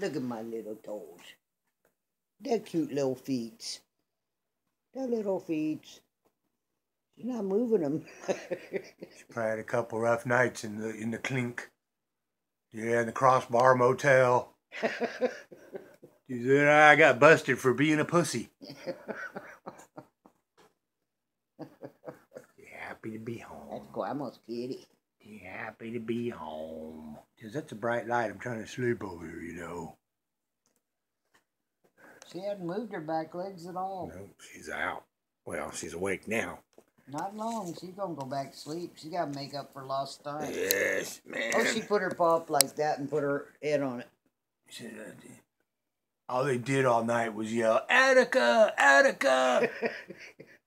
Look at my little toes. They're cute little feet. They're little feet. She's not moving them. She's probably had a couple rough nights in the in the clink. Yeah, in the crossbar motel. she said, I got busted for being a pussy. happy to be home. That's Grandma's kitty. Happy to be home. Because that's a bright light. I'm trying to sleep over here, you know. She hadn't moved her back legs at all. No, she's out. Well, she's awake now. Not long. She's gonna go back to sleep. She gotta make up for lost time. Yes, man. Oh, she put her paw up like that and put her head on it. She all they did all night was yell, Attica, Attica.